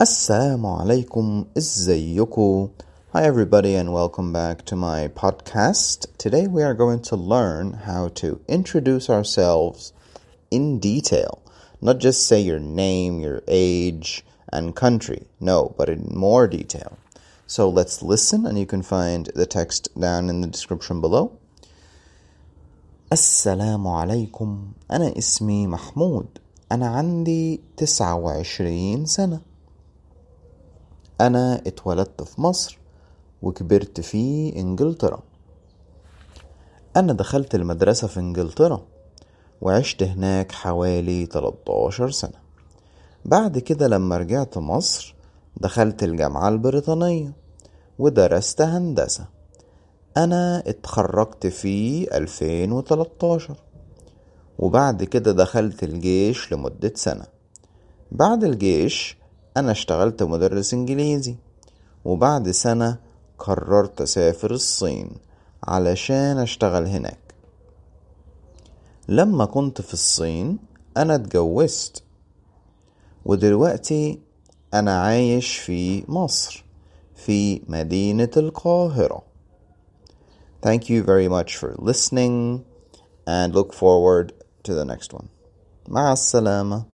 Assalamu alaikum, izzayyuku. Hi everybody and welcome back to my podcast. Today we are going to learn how to introduce ourselves in detail. Not just say your name, your age, and country. No, but in more detail. So let's listen and you can find the text down in the description below. السلام عليكم أنا اسمي محمود أنا عندي تسعة وعشرين سنة أنا اتولدت في مصر وكبرت في إنجلترا أنا دخلت المدرسة في إنجلترا وعشت هناك حوالي 13 سنة بعد كده لما رجعت مصر دخلت الجامعة البريطانية ودرست هندسة أنا اتخرجت في 2013 وبعد كده دخلت الجيش لمدة سنة بعد الجيش أنا اشتغلت مدرس إنجليزي وبعد سنة قررت أسافر الصين علشان أشتغل هناك لما كنت في الصين أنا اتجوزت ودلوقتي أنا عايش في مصر في مدينة القاهرة Thank you very much for listening and look forward to the next one. مع السلامة.